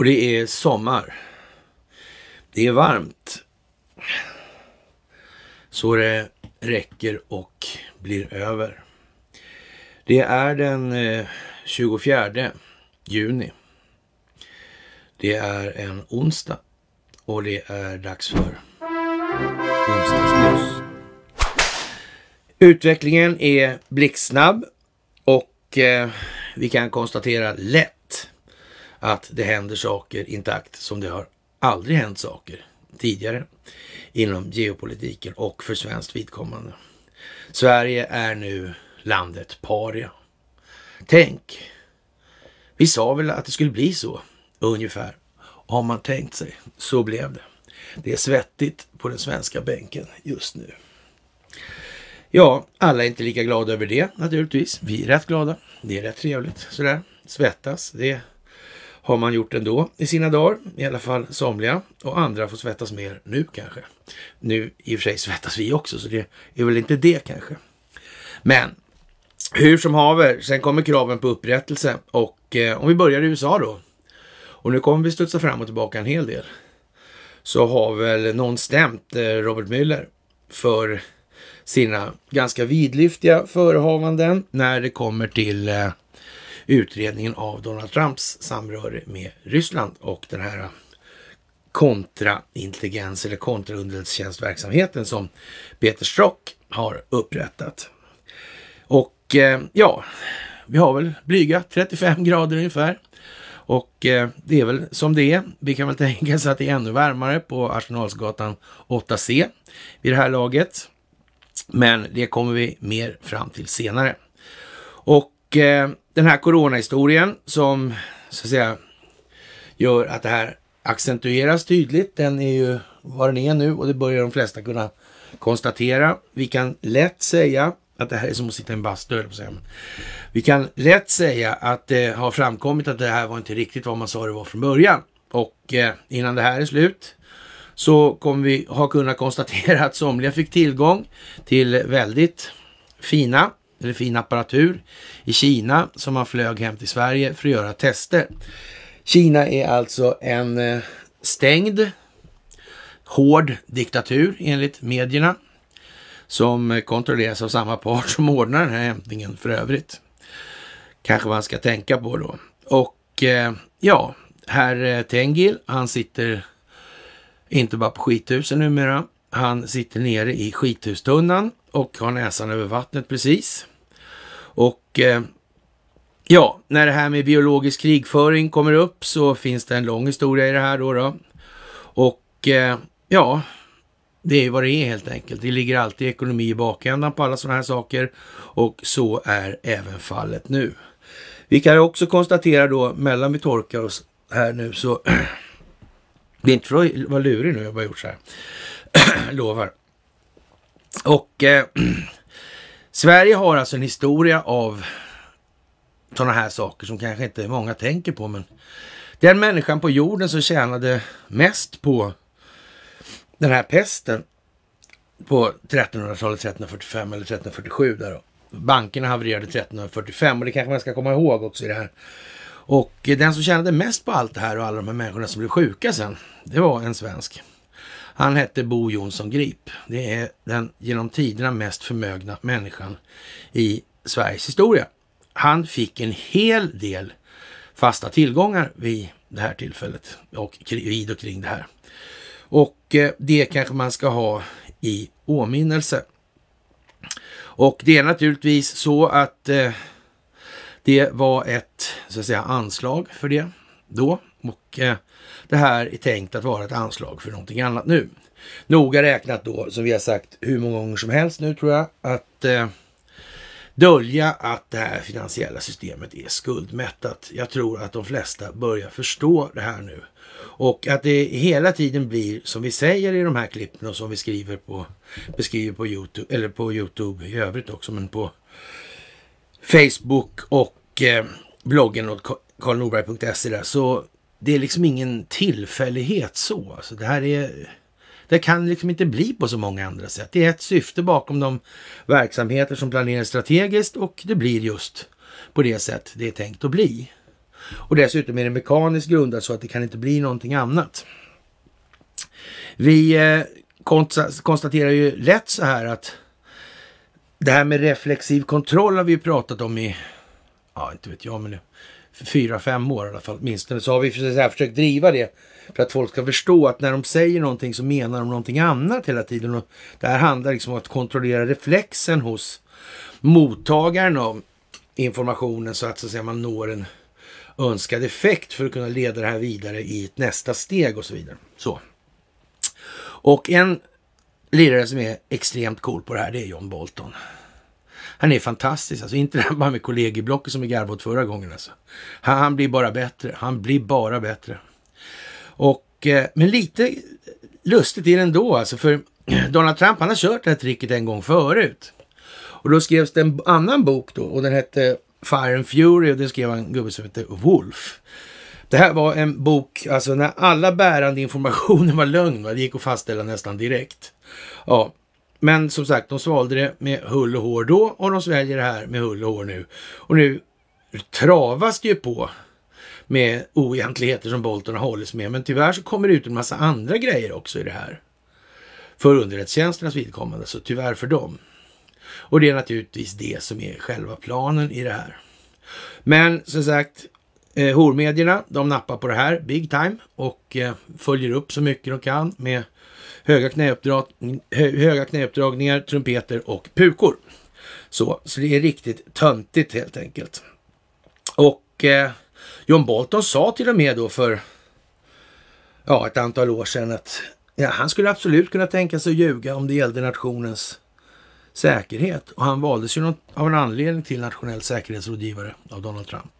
Och det är sommar. Det är varmt. Så det räcker och blir över. Det är den 24 eh, juni. Det är en onsdag och det är dags för onsdagsmys. Utvecklingen är blixtsnabb och eh, vi kan konstatera lätt att det händer saker intakt som det har aldrig hänt saker tidigare inom geopolitiken och för svenskt vidkommande. Sverige är nu landet paria. Tänk, vi sa väl att det skulle bli så ungefär. Har man tänkt sig, så blev det. Det är svettigt på den svenska bänken just nu. Ja, alla är inte lika glada över det naturligtvis. Vi är rätt glada. Det är rätt trevligt sådär. Svettas, det har man gjort ändå i sina dagar, i alla fall somliga. Och andra får svettas mer nu kanske. Nu i och för sig svettas vi också, så det är väl inte det kanske. Men hur som haver, sen kommer kraven på upprättelse och eh, om vi börjar i USA då. Och nu kommer vi studsa fram och tillbaka en hel del. Så har väl någon stämt eh, Robert Mueller för sina ganska vidlyftiga förehavanden när det kommer till eh, utredningen av Donald Trumps samröre med Ryssland och den här kontraintelligens eller kontraunderrättelsetjänstverksamheten som Peter Strzok har upprättat. Och eh, ja, vi har väl blyga 35 grader ungefär. Och eh, det är väl som det är. Vi kan väl tänka oss att det är ännu varmare på Arsenalsgatan 8C vid det här laget. Men det kommer vi mer fram till senare. Och eh, den här coronahistorien som så att säga gör att det här accentueras tydligt. Den är ju vad den är nu och det börjar de flesta kunna konstatera. Vi kan lätt säga att det här är som att sitta i en bastu, Vi kan lätt säga att det har framkommit att det här var inte riktigt vad man sa det var från början. Och eh, innan det här är slut så kommer vi ha kunnat konstatera att somliga fick tillgång till väldigt fina eller fin apparatur i Kina som man flög hem till Sverige för att göra tester. Kina är alltså en eh, stängd, hård diktatur enligt medierna som kontrolleras av samma part som ordnar den här hämtningen för övrigt. Kanske man ska tänka på då. Och eh, ja, herr eh, Tengil, han sitter inte bara på skithusen numera. Han sitter nere i skithustunnan och har näsan över vattnet precis. Och eh, ja, när det här med biologisk krigföring kommer upp så finns det en lång historia i det här då. då. Och eh, ja, det är vad det är helt enkelt. Det ligger alltid ekonomi i bakändan på alla sådana här saker och så är även fallet nu. Vi kan också konstatera då, mellan vi torkar oss här nu så, det är inte för att vara lurig nu, jag har bara gjort så här, lovar. Och eh, Sverige har alltså en historia av sådana här saker som kanske inte många tänker på, men den människan på jorden som tjänade mest på den här pesten på 1300-talet, 1345 eller 1347 där då. Bankerna havererade 1345 och det kanske man ska komma ihåg också i det här. Och den som tjänade mest på allt det här och alla de här människorna som blev sjuka sen, det var en svensk. Han hette Bo Jonsson Grip. Det är den genom tiderna mest förmögna människan i Sveriges historia. Han fick en hel del fasta tillgångar vid det här tillfället och vid och kring det här. Och eh, det kanske man ska ha i åminnelse. Och det är naturligtvis så att eh, det var ett så att säga, anslag för det då. Och eh, det här är tänkt att vara ett anslag för någonting annat nu. Noga räknat då, som vi har sagt hur många gånger som helst nu tror jag, att eh, dölja att det här finansiella systemet är skuldmättat. Jag tror att de flesta börjar förstå det här nu. Och att det hela tiden blir som vi säger i de här klippen och som vi skriver på, beskriver på Youtube, eller på Youtube i övrigt också, men på Facebook och eh, bloggen och karlnorberg.se där, så det är liksom ingen tillfällighet så. Alltså det här är det kan liksom inte bli på så många andra sätt. Det är ett syfte bakom de verksamheter som planeras strategiskt och det blir just på det sätt det är tänkt att bli. Och dessutom är det mekaniskt grundat så att det kan inte bli någonting annat. Vi eh, konstaterar ju lätt så här att det här med reflexiv kontroll har vi pratat om i, ja inte vet jag men nu, fyra, fem år i alla fall åtminstone. Så har vi försökt driva det för att folk ska förstå att när de säger någonting så menar de någonting annat hela tiden. Och det här handlar liksom om att kontrollera reflexen hos mottagaren av informationen så att, så att säga, man når en önskad effekt för att kunna leda det här vidare i ett nästa steg och så vidare. Så. Och en lirare som är extremt cool på det här, det är John Bolton. Han är fantastisk, alltså inte bara med kollegieblocket som vi garvade åt förra gången alltså. han blir bara bättre, han blir bara bättre. Och, eh, men lite lustigt är det ändå alltså, för Donald Trump han har kört det här tricket en gång förut. Och då skrevs det en annan bok då och den hette Fire and Fury och det skrev en gubbe som hette Wolf. Det här var en bok, alltså när alla bärande informationen var lögn, va? det gick att fastställa nästan direkt. Ja, men som sagt, de svalde det med hull och hår då och de sväljer det här med hull och hår nu. Och nu travas det ju på med oegentligheter som Bolton har hållits med. Men tyvärr så kommer det ut en massa andra grejer också i det här. För underrättelsetjänsternas vidkommande, så tyvärr för dem. Och det är naturligtvis det som är själva planen i det här. Men som sagt, eh, hormedierna, de nappar på det här big time och eh, följer upp så mycket de kan med höga, knäuppdrag, hö, höga knäuppdragningar, trumpeter och pukor. Så, så det är riktigt töntigt helt enkelt. Och eh, John Bolton sa till och med då för ja, ett antal år sedan att ja, han skulle absolut kunna tänka sig att ljuga om det gällde nationens säkerhet. Och han valdes ju av en anledning till nationell säkerhetsrådgivare av Donald Trump.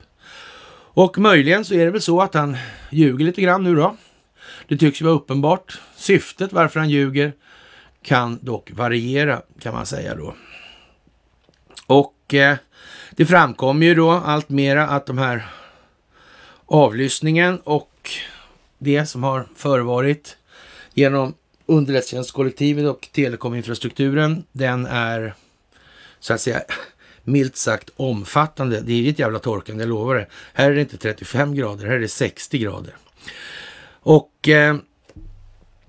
Och möjligen så är det väl så att han ljuger lite grann nu då. Det tycks ju vara uppenbart. Syftet varför han ljuger kan dock variera kan man säga då. Och eh, det framkommer ju då allt mera att de här avlyssningen och det som har förevarit genom underrättelsetjänstkollektivet och telekominfrastrukturen, den är så att säga milt sagt omfattande. Det är ett jävla torkande, jag lovar det. Här är det inte 35 grader, här är det 60 grader. Och eh,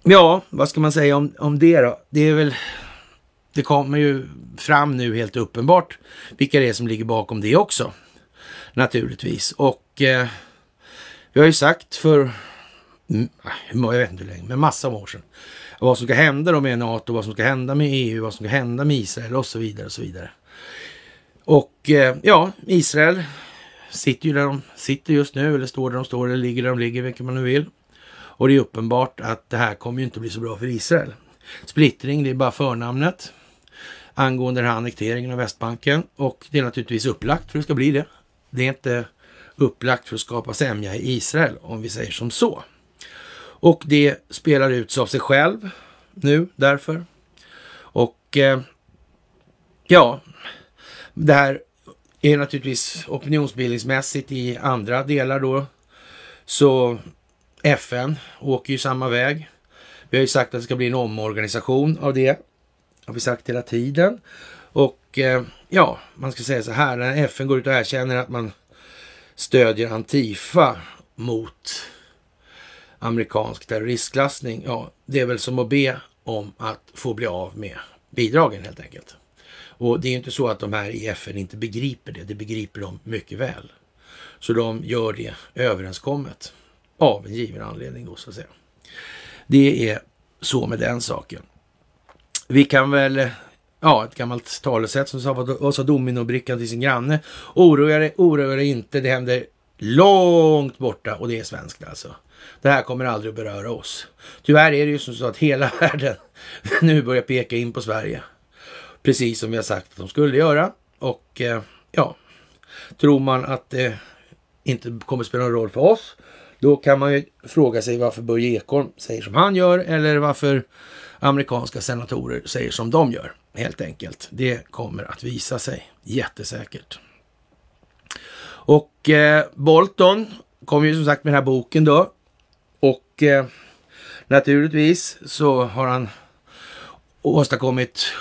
ja, vad ska man säga om, om det då? Det är väl, det kommer ju fram nu helt uppenbart vilka det är som ligger bakom det också, naturligtvis. Och eh, vi har ju sagt för, mm, ah, jag vet inte hur länge, men massa år sedan, vad som ska hända då med NATO, vad som ska hända med EU, vad som ska hända med Israel och så vidare och så vidare. Och eh, ja, Israel sitter ju där de sitter just nu, eller står där de står, eller ligger där de ligger, vilket man nu vill. Och det är uppenbart att det här kommer ju inte bli så bra för Israel. Splittring, det är bara förnamnet angående den här annekteringen av Västbanken och det är naturligtvis upplagt för att det ska bli det. Det är inte upplagt för att skapa sämja i Israel, om vi säger som så. Och det spelar ut sig av sig själv nu därför. Och eh, ja, det här är naturligtvis opinionsbildningsmässigt i andra delar då. Så FN åker ju samma väg. Vi har ju sagt att det ska bli en omorganisation av det. Har vi sagt hela tiden. Och eh, ja, man ska säga så här, när FN går ut och erkänner att man stödjer Antifa mot amerikansk terroristklassning. Ja, det är väl som att be om att få bli av med bidragen helt enkelt. Och det är inte så att de här i FN inte begriper det. Det begriper de mycket väl. Så de gör det överenskommet av en given anledning då så att säga. Det är så med den saken. Vi kan väl ja, ett gammalt talesätt som sa vad sa dominobrickan till sin granne. Oroa dig, oroa dig inte, det händer långt borta och det är svenskt alltså. Det här kommer aldrig att beröra oss. Tyvärr är det ju som så att hela världen nu börjar peka in på Sverige. Precis som vi har sagt att de skulle göra. Och eh, ja, tror man att det inte kommer spela någon roll för oss, då kan man ju fråga sig varför Börje Ekholm säger som han gör eller varför amerikanska senatorer säger som de gör helt enkelt. Det kommer att visa sig jättesäkert. Och eh, Bolton kom ju som sagt med den här boken då. Och eh, naturligtvis så har han åstadkommit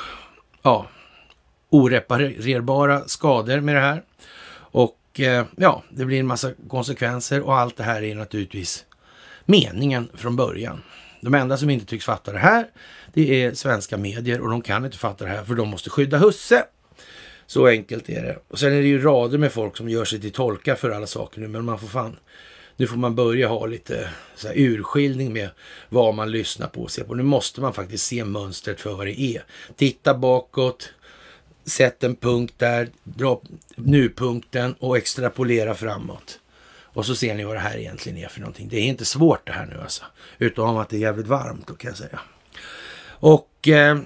ja, oreparerbara skador med det här. Och eh, ja, det blir en massa konsekvenser och allt det här är naturligtvis meningen från början. De enda som inte tycks fatta det här, det är svenska medier och de kan inte fatta det här för de måste skydda husse. Så enkelt är det. Och sen är det ju rader med folk som gör sig till tolkar för alla saker nu, men man får fan nu får man börja ha lite så här urskiljning med vad man lyssnar på och ser på. Nu måste man faktiskt se mönstret för vad det är. Titta bakåt, sätt en punkt där, dra nu-punkten och extrapolera framåt. Och så ser ni vad det här egentligen är för någonting. Det är inte svårt det här nu alltså. Utom att det är jävligt varmt, då kan jag säga. Och eh,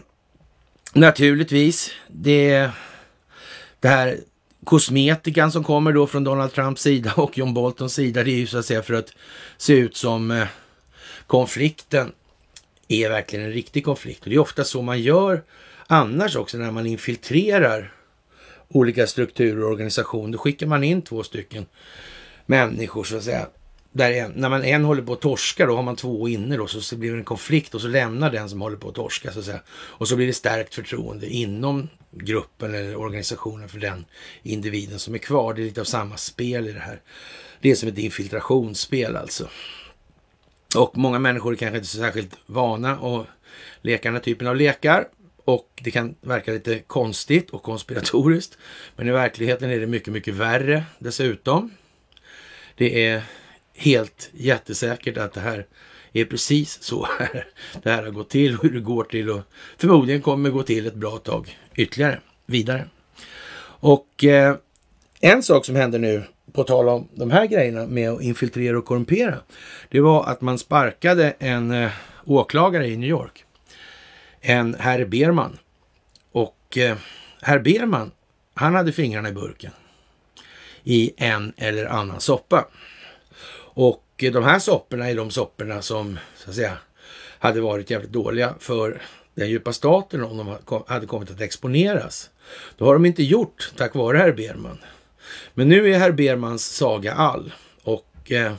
naturligtvis, det, det här kosmetikan som kommer då från Donald Trumps sida och John Boltons sida, det är ju så att säga för att se ut som eh, konflikten är verkligen en riktig konflikt. Och det är ofta så man gör annars också när man infiltrerar olika strukturer och organisationer. Då skickar man in två stycken människor så att säga där en, när man en håller på att torska, då har man två inne då, så, så blir det en konflikt och så lämnar den som håller på att torska så att säga. Och så blir det stärkt förtroende inom gruppen eller organisationen för den individen som är kvar. Det är lite av samma spel i det här. Det är som ett infiltrationsspel alltså. Och många människor är kanske inte så särskilt vana att leka den här typen av lekar. Och det kan verka lite konstigt och konspiratoriskt. Men i verkligheten är det mycket, mycket värre dessutom. Det är helt jättesäkert att det här är precis så här det här har gått till och hur det går till och förmodligen kommer gå till ett bra tag ytterligare vidare. Och eh, en sak som hände nu, på tal om de här grejerna med att infiltrera och korrumpera, det var att man sparkade en eh, åklagare i New York, en herr Berman. Och eh, herr Berman, han hade fingrarna i burken i en eller annan soppa. Och de här sopporna är de sopporna som så att säga hade varit jävligt dåliga för den djupa staten om de hade kommit att exponeras. Det har de inte gjort tack vare herr Berman. Men nu är herr Bermans saga all och eh,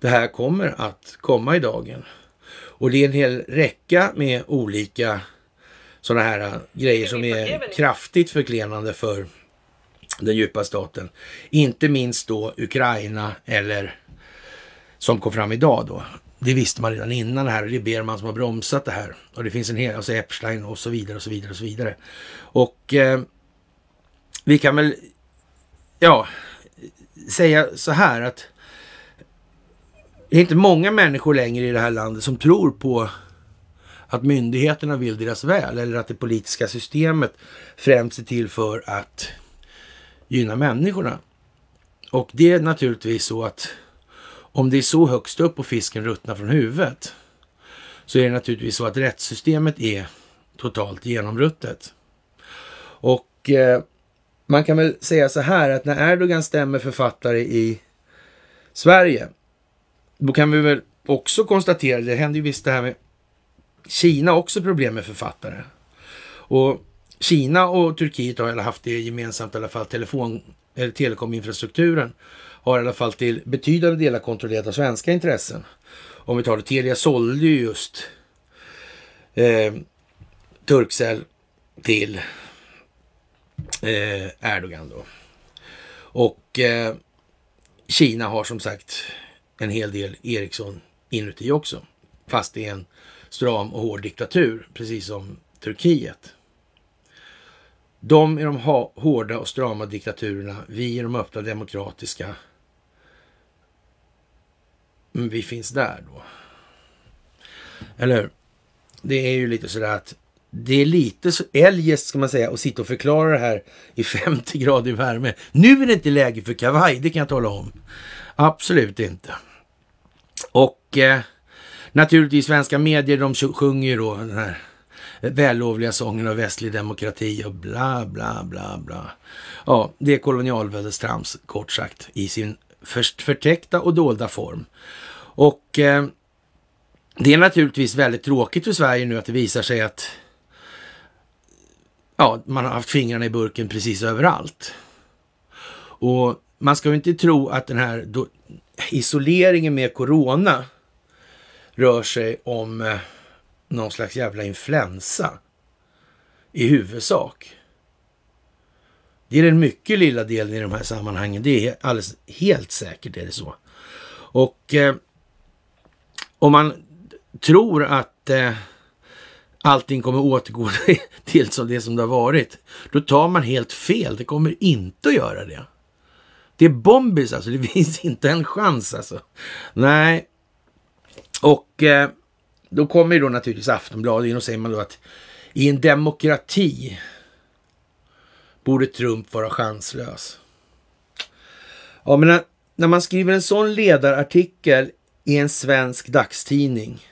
det här kommer att komma i dagen. Och det är en hel räcka med olika sådana här eh, grejer som är kraftigt förklenande för den djupa staten. Inte minst då Ukraina eller som kom fram idag då. Det visste man redan innan det här och det är Berman som har bromsat det här. Och det finns en hel, alltså Epstein och så vidare och så vidare och så vidare. Och eh, vi kan väl, ja, säga så här att det är inte många människor längre i det här landet som tror på att myndigheterna vill deras väl eller att det politiska systemet främst är till för att gynna människorna. Och det är naturligtvis så att om det är så högst upp och fisken ruttnar från huvudet så är det naturligtvis så att rättssystemet är totalt genomruttet. Och eh, man kan väl säga så här att när Erdogan stämmer författare i Sverige, då kan vi väl också konstatera, det händer ju visst det här med Kina också problem med författare. Och Kina och Turkiet har haft det gemensamt, i alla fall telefon, eller telekominfrastrukturen har i alla fall till betydande delar kontrollerat av svenska intressen. Om vi tar det, Telia sålde ju just eh, Turkcell till eh, Erdogan då. Och eh, Kina har som sagt en hel del Ericsson inuti också. Fast det är en stram och hård diktatur, precis som Turkiet. De är de hårda och strama diktaturerna, vi är de öppna demokratiska Mm, vi finns där då. Eller hur? Det är ju lite sådär att det är lite så eljest ska man säga att sitta och förklara det här i 50 grader värme. Nu är det inte läge för kavaj, det kan jag tala om. Absolut inte. Och eh, naturligtvis svenska medier, de sjunger ju då den här vällovliga sången av västlig demokrati och bla, bla, bla, bla. Ja, det är kolonialväderstrams, kort sagt, i sin förtäckta och dolda form. Och eh, det är naturligtvis väldigt tråkigt för Sverige nu att det visar sig att ja, man har haft fingrarna i burken precis överallt. Och man ska ju inte tro att den här do- isoleringen med corona rör sig om eh, någon slags jävla influensa i huvudsak. Det är den mycket lilla delen i de här sammanhangen. Det är alldeles helt säkert är det så. Och eh, om man tror att eh, allting kommer återgå till det som det har varit, då tar man helt fel. Det kommer inte att göra det. Det är bombis alltså, det finns inte en chans alltså. Nej. Och eh, då kommer ju då naturligtvis Aftonbladet in och säger man då att i en demokrati borde Trump vara chanslös. Ja, men när man skriver en sån ledarartikel i en svensk dagstidning,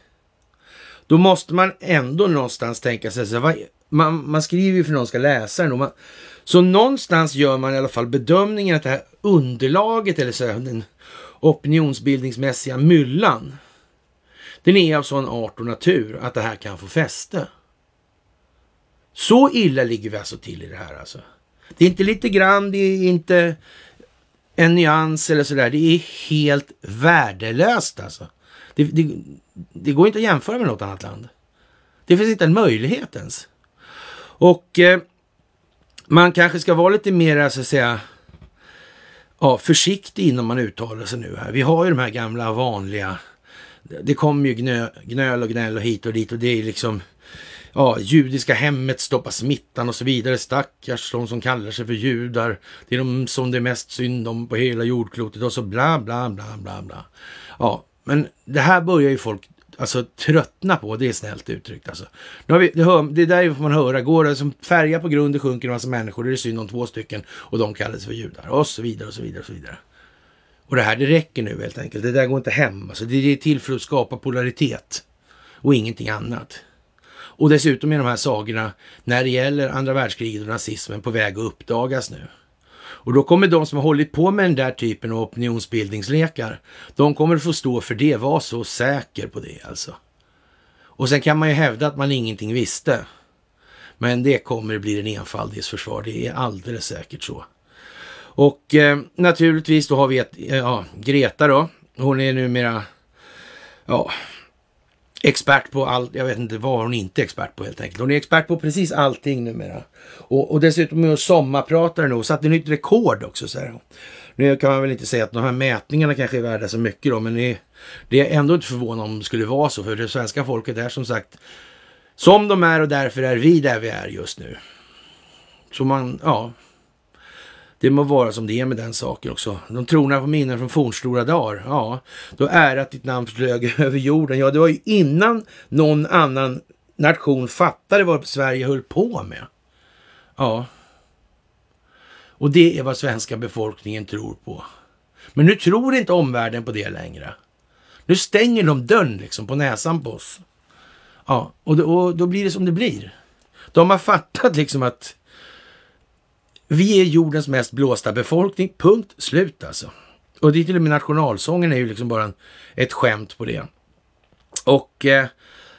då måste man ändå någonstans tänka sig, så vad, man, man skriver ju för någon ska läsa den. Man, så någonstans gör man i alla fall bedömningen att det här underlaget, eller så, den opinionsbildningsmässiga myllan, den är av sån art och natur att det här kan få fäste. Så illa ligger vi alltså till i det här alltså. Det är inte lite grann, det är inte en nyans eller sådär. Det är helt värdelöst alltså. Det, det, det, går inte att jämföra med något annat land. Det finns inte en möjlighet ens. Och eh, man kanske ska vara lite mer, så att säga, ja, försiktig innan man uttalar sig nu. här. Vi har ju de här gamla vanliga, det kommer ju gnö, gnöl och gnäll och hit och dit och det är liksom ja, judiska hemmet stoppar smittan och så vidare. Stackars de som kallar sig för judar. Det är de som det är mest synd om på hela jordklotet och så bla, bla, bla, bla, bla. Ja, men det här börjar ju folk alltså tröttna på, det är snällt uttryckt alltså. Nu har vi, det, hör, det där får man höra, går det som färja på grunden sjunker en massa människor, det är synd om två stycken och de kallas för judar och så vidare och så vidare och så vidare. Och det här, det räcker nu helt enkelt. Det där går inte hem. Alltså, det är till för att skapa polaritet och ingenting annat. Och dessutom är de här sagorna när det gäller andra världskriget och nazismen på väg att uppdagas nu. Och då kommer de som har hållit på med den där typen av opinionsbildningslekar, de kommer att få stå för det. Var så säker på det alltså. Och sen kan man ju hävda att man ingenting visste. Men det kommer att bli en enfaldiges försvar. Det är alldeles säkert så. Och eh, naturligtvis då har vi ett, eh, ja, Greta då. Hon är numera, ja, expert på allt, jag vet inte vad hon inte är expert på helt enkelt. Hon är expert på precis allting numera. Och, och dessutom är hon sommarpratare nu och satte nytt rekord också. Så här. Nu kan man väl inte säga att de här mätningarna kanske är värda så mycket då, men det, det är ändå inte förvånande om det skulle vara så, för det svenska folket är som sagt som de är och därför är vi där vi är just nu. Så man, ja, det må vara som det är med den saken också. De tronar på minnen från fornstora dagar. Ja, då ärat ditt namn flög över jorden. Ja, det var ju innan någon annan nation fattade vad Sverige höll på med. Ja. Och det är vad svenska befolkningen tror på. Men nu tror inte omvärlden på det längre. Nu stänger de dörren liksom på näsan på oss. Ja, och då, och då blir det som det blir. De har fattat liksom att vi är jordens mest blåsta befolkning, punkt slut alltså. Och det är till och med nationalsången är ju liksom bara en, ett skämt på det. Och eh,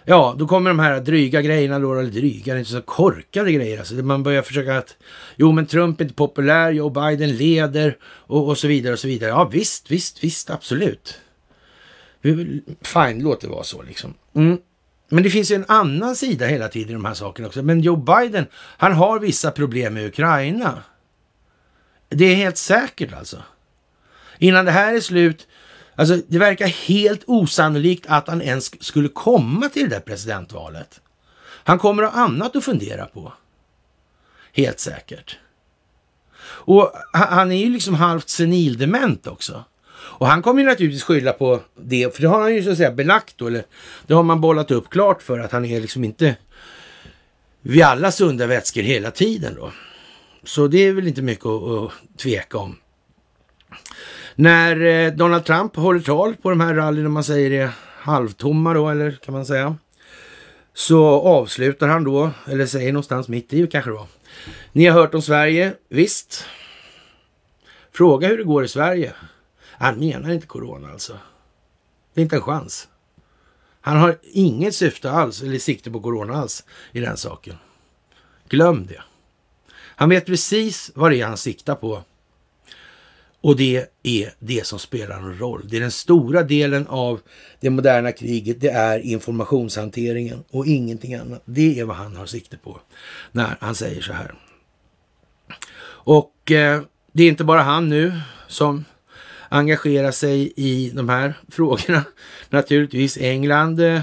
ja, då kommer de här dryga grejerna då, eller dryga, det är inte så korkade grejer alltså. Man börjar försöka att, jo men Trump är inte populär, Joe Biden leder och, och så vidare och så vidare. Ja visst, visst, visst, absolut. Fine, låt det vara så liksom. Mm. Men det finns en annan sida hela tiden i de här sakerna också. Men Joe Biden, han har vissa problem med Ukraina. Det är helt säkert alltså. Innan det här är slut, alltså det verkar helt osannolikt att han ens skulle komma till det där presidentvalet. Han kommer att ha annat att fundera på. Helt säkert. Och han är ju liksom halvt senildement också. Och han kommer ju naturligtvis skylla på det, för det har han ju så att säga belagt då, eller det har man bollat upp klart för att han är liksom inte vid alla sunda vätskor hela tiden då. Så det är väl inte mycket att, att tveka om. När eh, Donald Trump håller tal på de här rallyn, om man säger det halvtomma då, eller kan man säga, så avslutar han då, eller säger någonstans mitt i kanske då. Ni har hört om Sverige, visst. Fråga hur det går i Sverige. Han menar inte corona alltså. Det är inte en chans. Han har inget syfte alls, eller sikte på corona alls, i den saken. Glöm det. Han vet precis vad det är han siktar på. Och det är det som spelar en roll. Det är den stora delen av det moderna kriget. Det är informationshanteringen och ingenting annat. Det är vad han har sikte på när han säger så här. Och eh, det är inte bara han nu som engagera sig i de här frågorna. Naturligtvis England eh,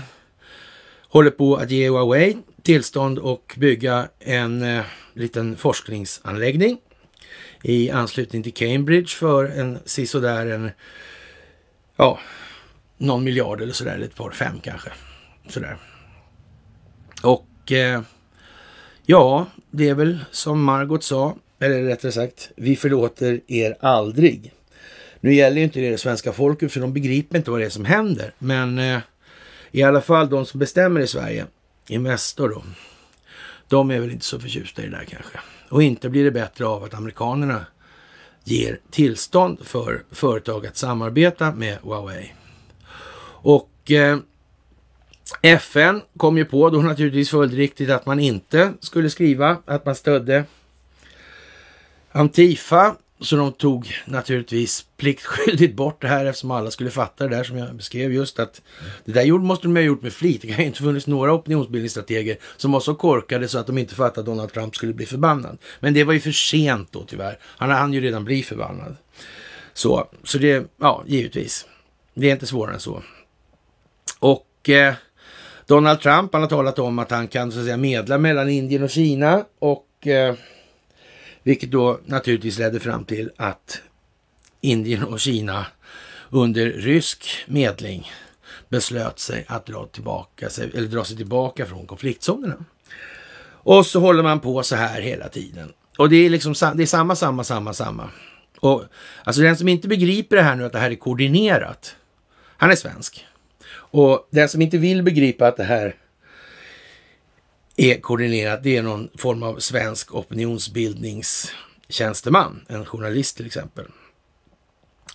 håller på att ge Huawei tillstånd och bygga en eh, liten forskningsanläggning i anslutning till Cambridge för en sisådär en, ja, någon miljard eller sådär, eller ett par fem kanske. Sådär. Och eh, ja, det är väl som Margot sa, eller rättare sagt, vi förlåter er aldrig. Nu gäller ju inte det, svenska folket för de begriper inte vad det är som händer. Men eh, i alla fall de som bestämmer i Sverige, Investor då, de är väl inte så förtjusta i det där kanske. Och inte blir det bättre av att amerikanerna ger tillstånd för företag att samarbeta med Huawei. Och eh, FN kom ju på då naturligtvis följdriktigt att man inte skulle skriva att man stödde Antifa så de tog naturligtvis pliktskyldigt bort det här eftersom alla skulle fatta det där som jag beskrev just att det där måste de ha gjort med flit. Det kan ju inte funnits några opinionsbildningsstrateger som var så korkade så att de inte fattade att Donald Trump skulle bli förbannad. Men det var ju för sent då tyvärr. Han hann ju redan bli förbannad. Så, så det, ja, givetvis. Det är inte svårare än så. Och eh, Donald Trump, han har talat om att han kan så att säga medla mellan Indien och Kina och eh, vilket då naturligtvis ledde fram till att Indien och Kina under rysk medling beslöt sig att dra, tillbaka sig, eller dra sig tillbaka från konfliktzonerna. Och så håller man på så här hela tiden. Och det är liksom det är samma, samma, samma, samma. Och alltså den som inte begriper det här nu att det här är koordinerat, han är svensk. Och den som inte vill begripa att det här är koordinerat, det är någon form av svensk opinionsbildningstjänsteman, en journalist till exempel.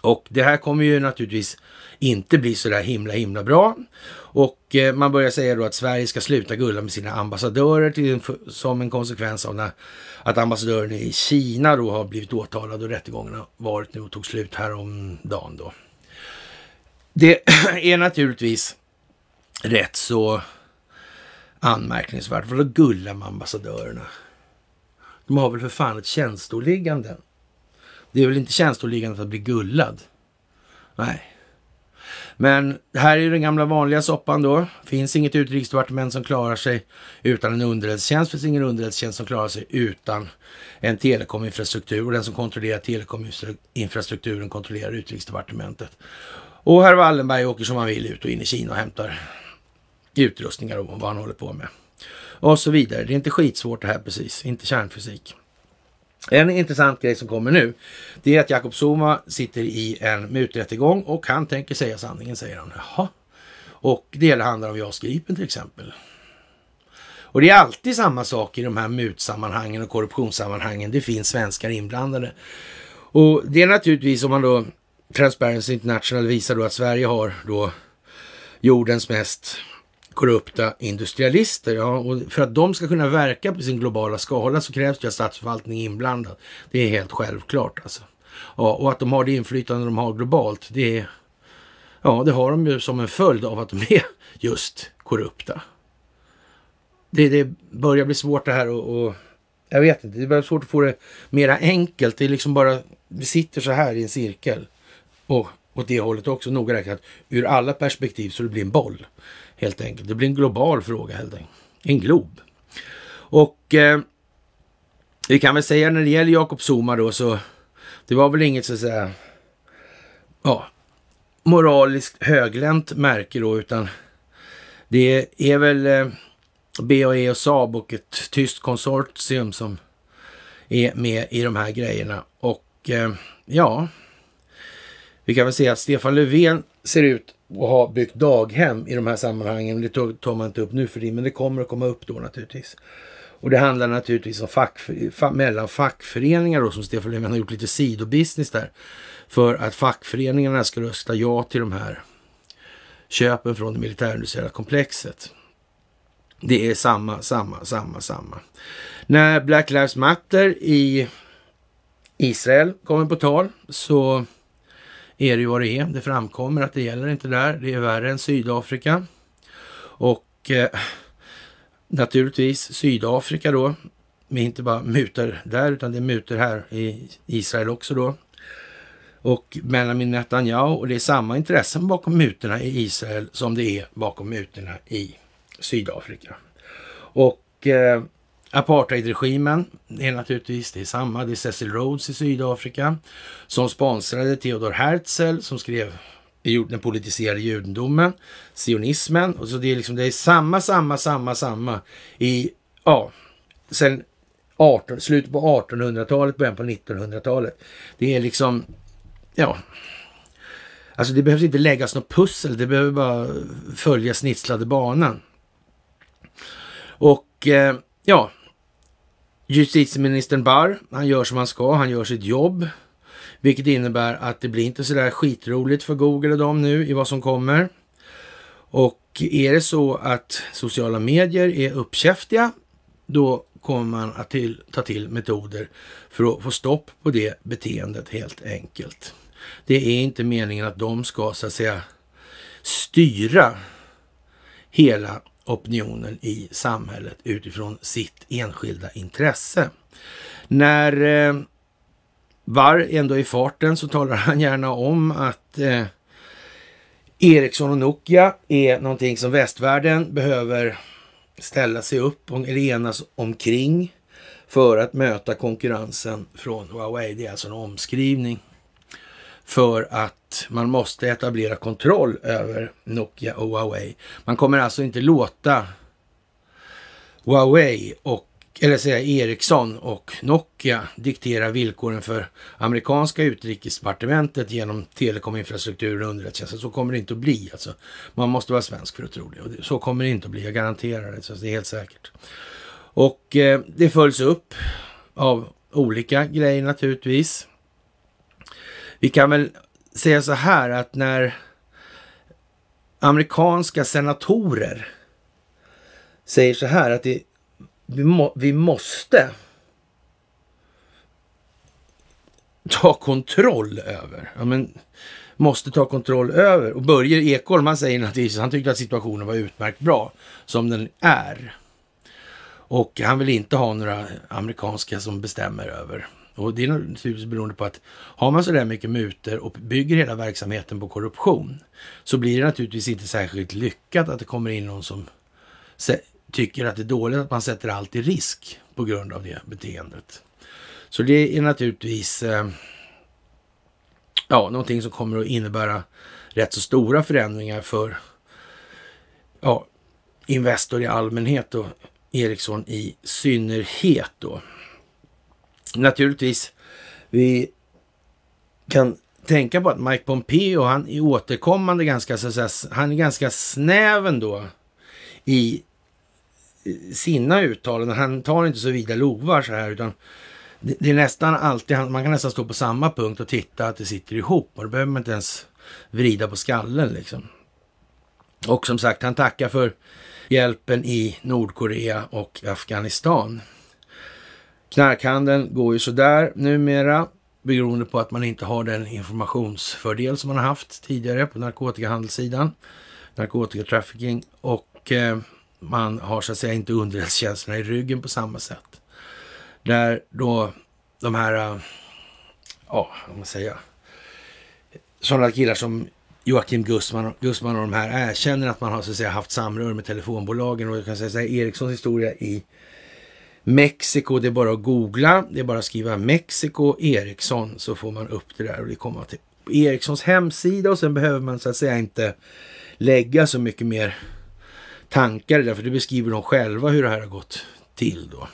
Och det här kommer ju naturligtvis inte bli så där himla himla bra. Och eh, man börjar säga då att Sverige ska sluta gulla med sina ambassadörer till, som en konsekvens av när, att ambassadören i Kina då har blivit åtalad och rättegången har varit nu och tog slut häromdagen då. Det är naturligtvis rätt så anmärkningsvärt. För då gullar med ambassadörerna? De har väl för fan ett tjänstoliggande. Det är väl inte tjänstoliggande att bli gullad? Nej. Men här är den gamla vanliga soppan då. Finns inget utrikesdepartement som klarar sig utan en underrättelsetjänst. Finns ingen underrättelsetjänst som klarar sig utan en telekominfrastruktur. Och den som kontrollerar telekominfrastrukturen kontrollerar utrikesdepartementet. Och herr Wallenberg åker som han vill ut och in i Kina och hämtar utrustningar och vad han håller på med. Och så vidare. Det är inte skitsvårt det här precis, inte kärnfysik. En intressant grej som kommer nu, det är att Jakob Zuma sitter i en muträttegång och han tänker säga sanningen, säger han. Jaha. Och det handlar om JAS Gripen till exempel. Och det är alltid samma sak i de här mutsammanhangen och korruptionssammanhangen. Det finns svenskar inblandade. Och det är naturligtvis om man då Transparency International visar då att Sverige har då jordens mest korrupta industrialister. Ja, och för att de ska kunna verka på sin globala skala så krävs det att statsförvaltningen är inblandad. Det är helt självklart alltså. Ja, och att de har det inflytande de har globalt, det, är, ja, det har de ju som en följd av att de är just korrupta. Det, det börjar bli svårt det här och, och jag vet inte, det börjar bli svårt att få det mera enkelt. Det är liksom bara, vi sitter så här i en cirkel och åt det hållet också, noga räknat, ur alla perspektiv så det blir en boll helt enkelt. Det blir en global fråga helt enkelt. En glob. Och eh, vi kan väl säga när det gäller Jakob Zuma då så det var väl inget så att säga ja, moraliskt höglänt märke då utan det är väl eh, BAE och Saab och ett tyst konsortium som är med i de här grejerna. Och eh, ja, vi kan väl säga att Stefan Löfven ser ut och har byggt daghem i de här sammanhangen. Det tar man inte upp nu för det, men det kommer att komma upp då naturligtvis. Och det handlar naturligtvis om fack, fa, mellan fackföreningar då, som Stefan Löfven har gjort lite sidobusiness där. För att fackföreningarna ska rösta ja till de här köpen från det militärindustriella komplexet. Det är samma, samma, samma, samma. När Black Lives Matter i Israel kommer på tal så är det ju vad det är. Det framkommer att det gäller inte där. Det är värre än Sydafrika. Och eh, naturligtvis Sydafrika då, med inte bara muter där utan det är muter här i Israel också då. Och Benjamin Netanyahu och det är samma intressen bakom muterna i Israel som det är bakom muterna i Sydafrika. Och eh, Apartheidregimen, är naturligtvis det är samma. Det är Cecil Rhodes i Sydafrika som sponsrade Theodor Herzl som skrev den politiserade judendomen, sionismen. Och så det är liksom det är samma, samma, samma, samma i, ja, sen 18, slutet på 1800-talet, början på 1900-talet. Det är liksom, ja, alltså det behövs inte läggas något pussel, det behöver bara följa snitslade banan. Och eh, ja, Justitieministern Barr, han gör som han ska, han gör sitt jobb. Vilket innebär att det blir inte så där skitroligt för Google och dem nu i vad som kommer. Och är det så att sociala medier är uppkäftiga, då kommer man att till, ta till metoder för att få stopp på det beteendet helt enkelt. Det är inte meningen att de ska så att säga styra hela opinionen i samhället utifrån sitt enskilda intresse. När eh, Barr ändå är i farten så talar han gärna om att eh, Ericsson och Nokia är någonting som västvärlden behöver ställa sig upp och enas omkring för att möta konkurrensen från Huawei. Det är alltså en omskrivning för att man måste etablera kontroll över Nokia och Huawei. Man kommer alltså inte låta Huawei och eller säga Ericsson och Nokia diktera villkoren för amerikanska utrikesdepartementet genom telekominfrastruktur och underrättelsetjänster. Så kommer det inte att bli. Alltså, man måste vara svensk för att tro det. så kommer det inte att bli, jag garanterar det. Så det är helt säkert. Och eh, det följs upp av olika grejer naturligtvis. Vi kan väl säga så här att när amerikanska senatorer säger så här att vi, vi måste ta kontroll över. Ja, men, måste ta kontroll över. Och Börje Ekholm han säger naturligtvis, han tyckte att situationen var utmärkt bra som den är. Och han vill inte ha några amerikanska som bestämmer över och det är naturligtvis beroende på att har man sådär mycket muter och bygger hela verksamheten på korruption så blir det naturligtvis inte särskilt lyckat att det kommer in någon som tycker att det är dåligt att man sätter allt i risk på grund av det beteendet. Så det är naturligtvis eh, ja, någonting som kommer att innebära rätt så stora förändringar för ja, Investor i allmänhet och Ericsson i synnerhet. då naturligtvis, vi kan tänka på att Mike Pompeo, han är återkommande ganska, så säga, han är ganska snäv ändå i sina uttalanden. Han tar inte så vida lovar så här, utan det är nästan alltid, man kan nästan stå på samma punkt och titta att det sitter ihop och då behöver man inte ens vrida på skallen liksom. Och som sagt, han tackar för hjälpen i Nordkorea och Afghanistan. Knarkhandeln går ju sådär numera beroende på att man inte har den informationsfördel som man har haft tidigare på narkotikahandelssidan, narkotikatrafficking och eh, man har så att säga inte underrättelsetjänsterna i ryggen på samma sätt. Där då de här, eh, ja, vad man säga, sådana killar som Joakim Gussman, Gussman och de här erkänner eh, att man har så att säga, haft samröre med telefonbolagen och jag kan säga så här, Erikssons historia i Mexiko, det är bara att googla. Det är bara att skriva Mexiko Ericsson så får man upp det där och det kommer till Ericssons hemsida och sen behöver man så att säga inte lägga så mycket mer tankar För det beskriver de själva hur det här har gått till då.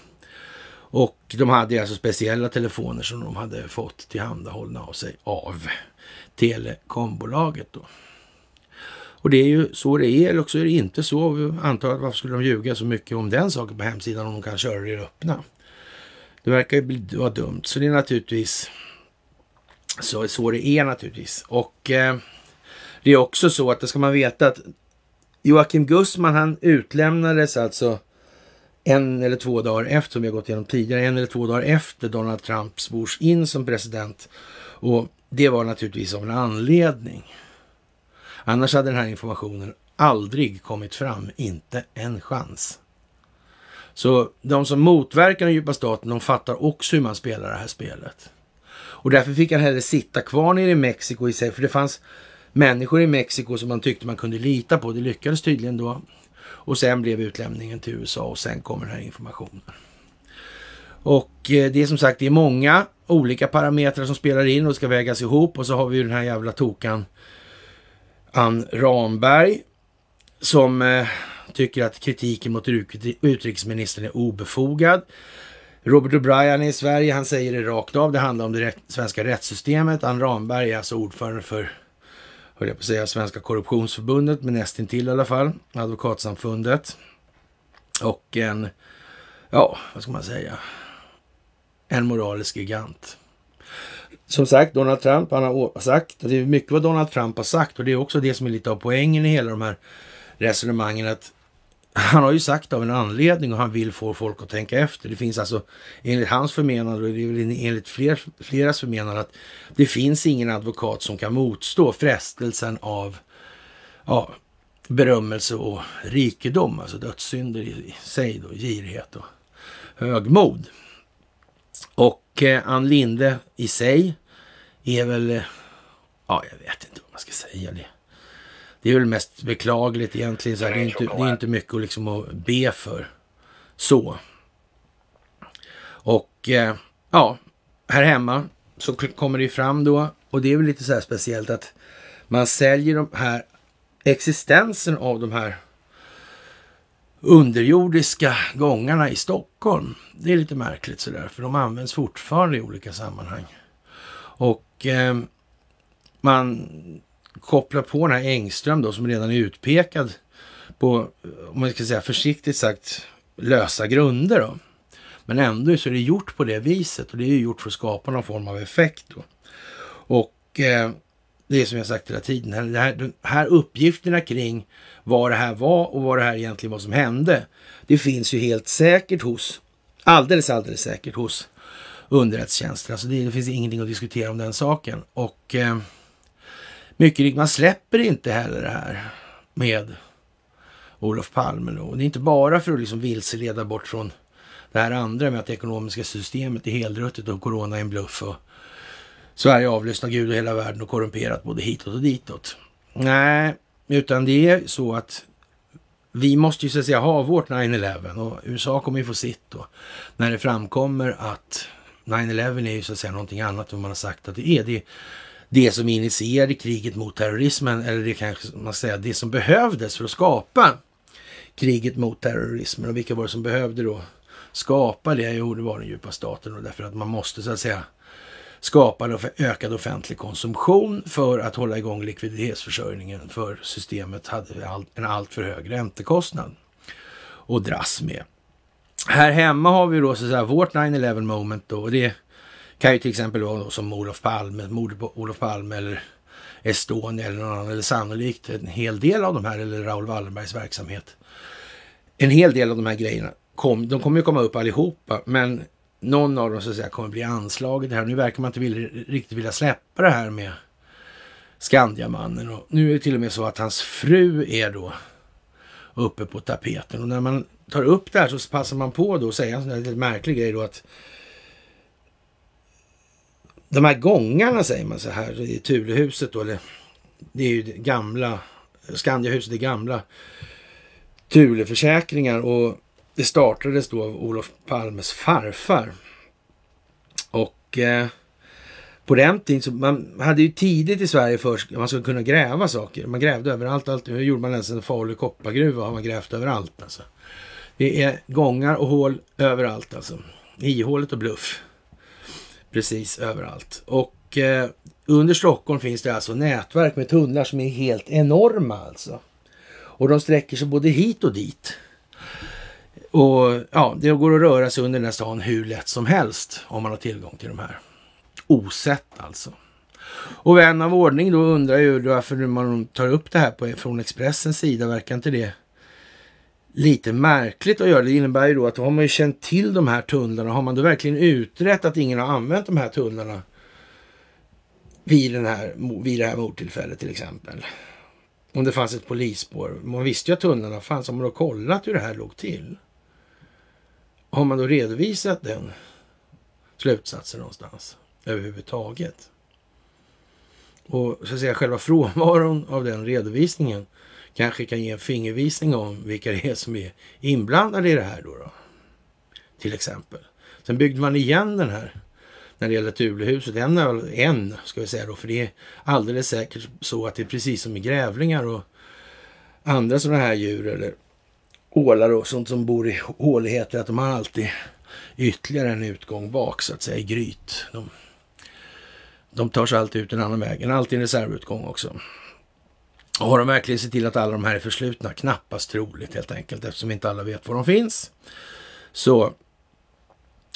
Och de hade alltså speciella telefoner som de hade fått tillhandahållna av sig av telekombolaget då. Och det är ju så det är, eller också är det inte så. Vi antar att varför skulle de ljuga så mycket om den saken på hemsidan om de kan köra det i öppna? Det verkar ju vara dumt, så det är naturligtvis så, så det är naturligtvis. Och eh, det är också så att det ska man veta att Joakim Gussman han utlämnades alltså en eller två dagar efter, som vi har gått igenom tidigare, en eller två dagar efter Donald Trump bors in som president. Och det var naturligtvis av en anledning. Annars hade den här informationen aldrig kommit fram, inte en chans. Så de som motverkar den djupa staten, de fattar också hur man spelar det här spelet. Och därför fick han hellre sitta kvar nere i Mexiko i sig, för det fanns människor i Mexiko som man tyckte man kunde lita på. Det lyckades tydligen då. Och sen blev utlämningen till USA och sen kommer den här informationen. Och eh, det är som sagt, det är många olika parametrar som spelar in och ska vägas ihop och så har vi ju den här jävla tokan Ann Ramberg som eh, tycker att kritiken mot utrikesministern är obefogad. Robert O'Brien är i Sverige, han säger det rakt av. Det handlar om det svenska rättssystemet. Ann Ramberg är alltså ordförande för, höll jag på att säga, Svenska Korruptionsförbundet, men nästintill i alla fall, Advokatsamfundet. Och en, ja, vad ska man säga, en moralisk gigant som sagt, Donald Trump, han har sagt, och det är mycket vad Donald Trump har sagt och det är också det som är lite av poängen i hela de här resonemangen att han har ju sagt av en anledning och han vill få folk att tänka efter. Det finns alltså enligt hans förmenande och det är väl enligt fler, fleras förmenande att det finns ingen advokat som kan motstå frestelsen av ja, berömmelse och rikedom, alltså dödssynder i sig då, girighet och högmod. Och eh, Ann Linde i sig är väl, eh, ja jag vet inte vad man ska säga det. Det är väl mest beklagligt egentligen. Så här, det, är inte, det är inte mycket att, liksom, att be för. Så. Och eh, ja, här hemma så kommer det ju fram då. Och det är väl lite så här speciellt att man säljer de här existensen av de här underjordiska gångarna i Stockholm. Det är lite märkligt sådär, för de används fortfarande i olika sammanhang. Och eh, man kopplar på den här Engström då, som redan är utpekad på, om man ska säga försiktigt sagt, lösa grunder. Då. Men ändå så är det gjort på det viset och det är gjort för att skapa någon form av effekt. Då. Och eh, det är som jag sagt hela tiden, här, här, de här uppgifterna kring vad det här var och vad det här egentligen var som hände. Det finns ju helt säkert hos, alldeles alldeles säkert hos underrättelsetjänsten. Alltså det, det, finns ingenting att diskutera om den saken. Och eh, mycket man släpper inte heller det här med Olof Palme. Då. det är inte bara för att liksom vilseleda bort från det här andra med att det ekonomiska systemet är helruttet och corona är en bluff och Sverige avlyssnar Gud och hela världen och korrumperat både hitåt och ditåt. Nej, utan det är så att vi måste ju så att säga ha vårt 9-11 och USA kommer ju få sitt då. När det framkommer att 9-11 är ju så att säga någonting annat än vad man har sagt att det är. Det det som initierade kriget mot terrorismen eller det kanske man ska säga, det som behövdes för att skapa kriget mot terrorismen. Och vilka var det som behövde då skapa det? Jo, det var den djupa staten och därför att man måste så att säga skapade för ökad offentlig konsumtion för att hålla igång likviditetsförsörjningen för systemet hade en alltför hög räntekostnad och dras med. Här hemma har vi då så säga, vårt 9-11 moment då och det kan ju till exempel vara som Olof Palme, mordet på Olof Palme eller Estonia eller någon annan, eller sannolikt en hel del av de här, eller Raoul Wallenbergs verksamhet. En hel del av de här grejerna, kom, de kommer ju komma upp allihopa, men någon av dem så att säga kommer bli anslaget här. Nu verkar man inte vill, riktigt vilja släppa det här med Skandiamannen. Och nu är det till och med så att hans fru är då uppe på tapeten. Och när man tar upp det här så passar man på då att säga en sån här märklig grej då att de här gångarna säger man så här i Tulehuset då, eller det är ju det gamla, Skandiahuset, det gamla Tuleförsäkringar och det startades då av Olof Palmes farfar. Och eh, på den tiden, så man hade ju tidigt i Sverige först, man skulle kunna gräva saker. Man grävde överallt. Allt, hur gjorde man ens en farlig koppargruva? Har man grävt överallt alltså. Det är gångar och hål överallt alltså. Ihåligt och bluff. Precis överallt. Och eh, under Stockholm finns det alltså nätverk med tunnlar som är helt enorma alltså. Och de sträcker sig både hit och dit. Och ja, det går att röra sig under den här stan hur lätt som helst om man har tillgång till de här. Osett alltså. Och vän av ordning då undrar ju varför man tar upp det här på, från Expressens sida. Verkar inte det lite märkligt att göra? Det innebär ju då att då har man ju känt till de här tunnlarna. Har man då verkligen utrett att ingen har använt de här tunnlarna vid, den här, vid det här mordtillfället till exempel? Om det fanns ett polisspår. Man visste ju att tunnlarna fanns. Har man då kollat hur det här låg till? har man då redovisat den slutsatsen någonstans överhuvudtaget? Och så att säga själva frånvaron av den redovisningen kanske kan ge en fingervisning om vilka det är som är inblandade i det här då. då. Till exempel. Sen byggde man igen den här när det gäller Tulehuset. En, en ska vi säga då, för det är alldeles säkert så att det är precis som med grävlingar och andra sådana här djur eller ålar och sånt som bor i håligheter, att de har alltid ytterligare en utgång bak så att säga i gryt. De, de tar sig alltid ut en annan väg, en alltid en reservutgång också. Och har de verkligen sett till att alla de här är förslutna? Knappast troligt helt enkelt eftersom inte alla vet var de finns. Så,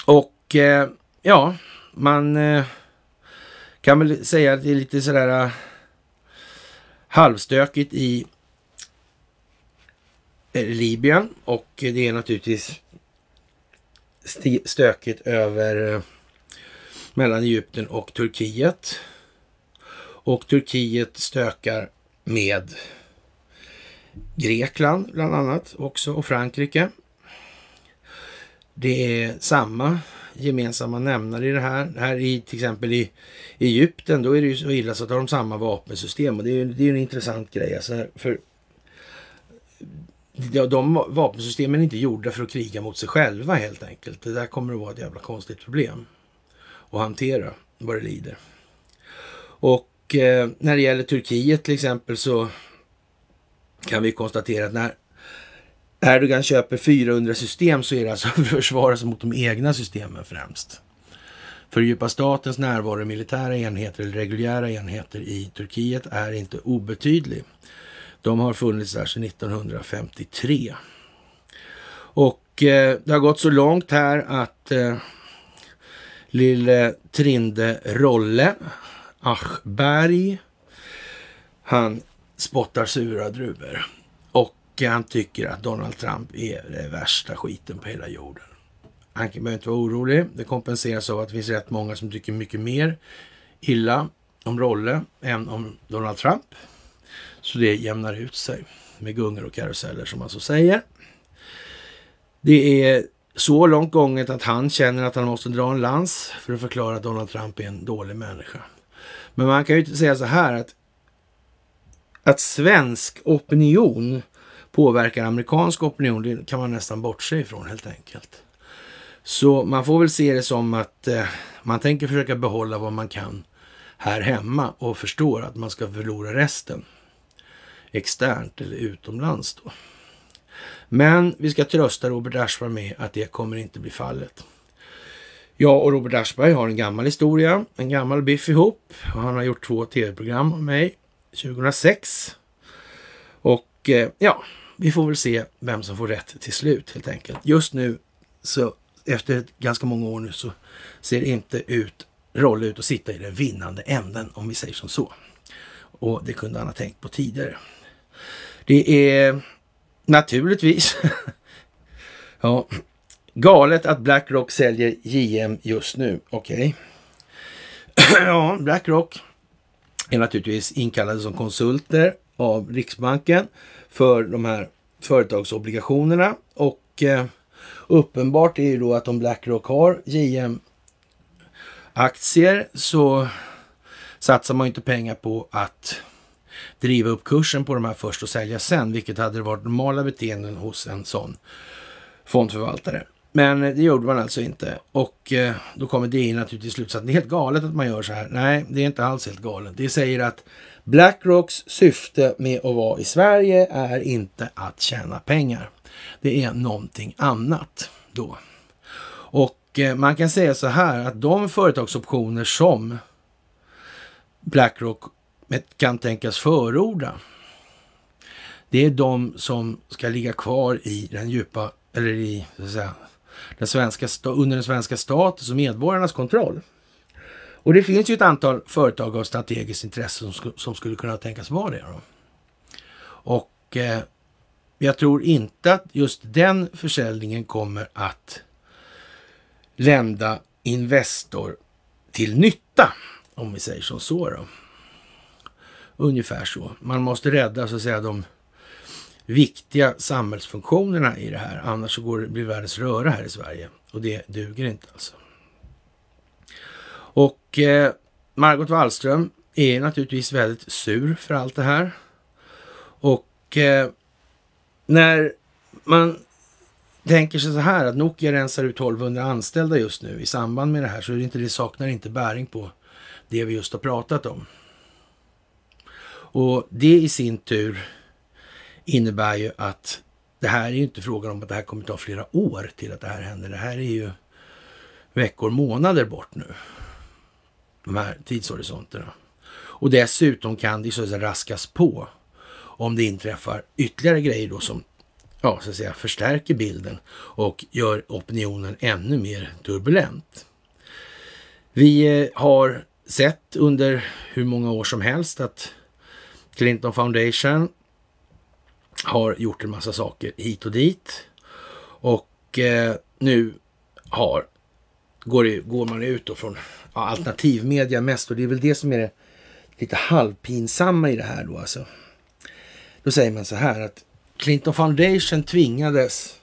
och eh, ja, man eh, kan väl säga att det är lite sådär eh, halvstökigt i Eh, Libyen och det är naturligtvis stökigt över eh, mellan Egypten och Turkiet. Och Turkiet stökar med Grekland bland annat också och Frankrike. Det är samma gemensamma nämnare i det här. Här i till exempel i Egypten, då är det ju så illa så att de har samma vapensystem och det är ju en intressant grej. Alltså, för de, de vapensystemen är inte gjorda för att kriga mot sig själva helt enkelt. Det där kommer att vara ett jävla konstigt problem att hantera vad det lider. Och eh, när det gäller Turkiet till exempel så kan vi konstatera att när Erdogan köper 400 system så är det alltså för att försvara sig mot de egna systemen främst. Fördjupa statens närvaro i militära enheter eller reguljära enheter i Turkiet är inte obetydlig. De har funnits där sedan 1953. Och eh, det har gått så långt här att eh, lille Trinde Rolle Aschberg, han spottar sura druvor. Och eh, han tycker att Donald Trump är den värsta skiten på hela jorden. Han behöver inte vara orolig. Det kompenseras av att det finns rätt många som tycker mycket mer illa om Rolle än om Donald Trump. Så det jämnar ut sig med gungor och karuseller som man så säger. Det är så långt gånget att han känner att han måste dra en lans för att förklara att Donald Trump är en dålig människa. Men man kan ju inte säga så här att, att svensk opinion påverkar amerikansk opinion, det kan man nästan bortse ifrån helt enkelt. Så man får väl se det som att eh, man tänker försöka behålla vad man kan här hemma och förstår att man ska förlora resten externt eller utomlands. Då. Men vi ska trösta Robert Aschberg med att det kommer inte bli fallet. Jag och Robert Aschberg har en gammal historia, en gammal biff ihop. Han har gjort två tv-program om mig 2006. Och eh, ja, vi får väl se vem som får rätt till slut helt enkelt. Just nu, så efter ganska många år nu, så ser det inte ut, roll ut att sitta i den vinnande änden, om vi säger som så. Och det kunde han ha tänkt på tidigare. Det är naturligtvis ja, galet att Blackrock säljer JM just nu. Okej. Okay. ja, Blackrock är naturligtvis inkallade som konsulter av Riksbanken för de här företagsobligationerna och eh, uppenbart är ju då att om Blackrock har JM aktier så satsar man inte pengar på att driva upp kursen på de här först och sälja sen, vilket hade varit normala beteenden hos en sån fondförvaltare. Men det gjorde man alltså inte. Och eh, då kommer det in naturligtvis slutsatsen, det är helt galet att man gör så här. Nej, det är inte alls helt galet. Det säger att Blackrocks syfte med att vara i Sverige är inte att tjäna pengar. Det är någonting annat då. Och eh, man kan säga så här att de företagsoptioner som Blackrock kan tänkas förorda, det är de som ska ligga kvar i den djupa, eller i, så att säga, den svenska, under den svenska statens och medborgarnas kontroll. Och det finns ju ett antal företag av strategiskt intresse som, som skulle kunna tänkas vara det. Då. Och eh, jag tror inte att just den försäljningen kommer att lända Investor till nytta, om vi säger som så. Då. Ungefär så. Man måste rädda så att säga de viktiga samhällsfunktionerna i det här. Annars så går det, blir världens röra här i Sverige och det duger inte alltså. Och eh, Margot Wallström är naturligtvis väldigt sur för allt det här. Och eh, när man tänker sig så här att Nokia rensar ut 1200 anställda just nu i samband med det här så är det inte, det saknar inte bäring på det vi just har pratat om. Och det i sin tur innebär ju att det här är ju inte frågan om att det här kommer ta flera år till att det här händer. Det här är ju veckor, månader bort nu. De här tidshorisonterna. Och dessutom kan det så att säga raskas på om det inträffar ytterligare grejer då som ja, så att säga, förstärker bilden och gör opinionen ännu mer turbulent. Vi eh, har sett under hur många år som helst att Clinton Foundation har gjort en massa saker hit och dit. Och eh, nu har, går, det, går man ut då från ja, alternativmedia mest och det är väl det som är det lite halvpinsamma i det här då alltså. Då säger man så här att Clinton Foundation tvingades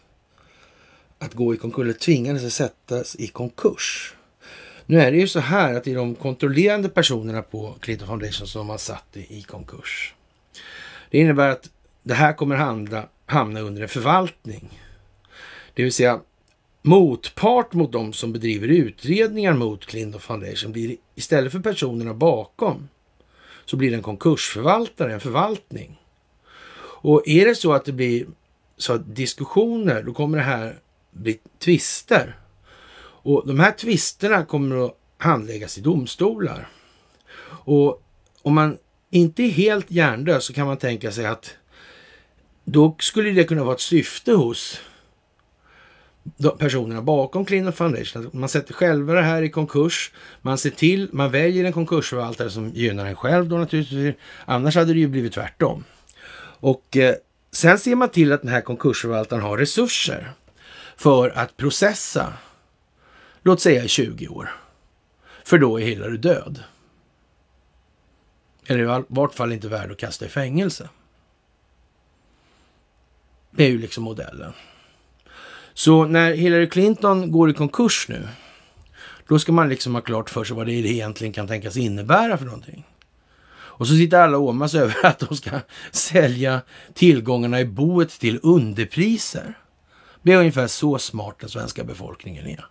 att gå i konkurs, eller tvingades att sättas i konkurs. Nu är det ju så här att det är de kontrollerande personerna på Clinton Foundation som har satt i konkurs. Det innebär att det här kommer handla, hamna under en förvaltning. Det vill säga motpart mot de som bedriver utredningar mot Clinton Foundation blir istället för personerna bakom så blir det en konkursförvaltare, en förvaltning. Och är det så att det blir så diskussioner, då kommer det här bli tvister och De här tvisterna kommer att handläggas i domstolar. Och om man inte är helt hjärndöd så kan man tänka sig att då skulle det kunna vara ett syfte hos personerna bakom Clean Foundation. Man sätter själva det här i konkurs. Man ser till, man väljer en konkursförvaltare som gynnar en själv då naturligtvis. Annars hade det ju blivit tvärtom. Och eh, sen ser man till att den här konkursförvaltaren har resurser för att processa låt säga i 20 år. För då är Hillary död. Eller i vart fall inte värd att kasta i fängelse. Det är ju liksom modellen. Så när Hillary Clinton går i konkurs nu, då ska man liksom ha klart för sig vad det egentligen kan tänkas innebära för någonting. Och så sitter alla och åmas över att de ska sälja tillgångarna i boet till underpriser. Det är ungefär så smart den svenska befolkningen är.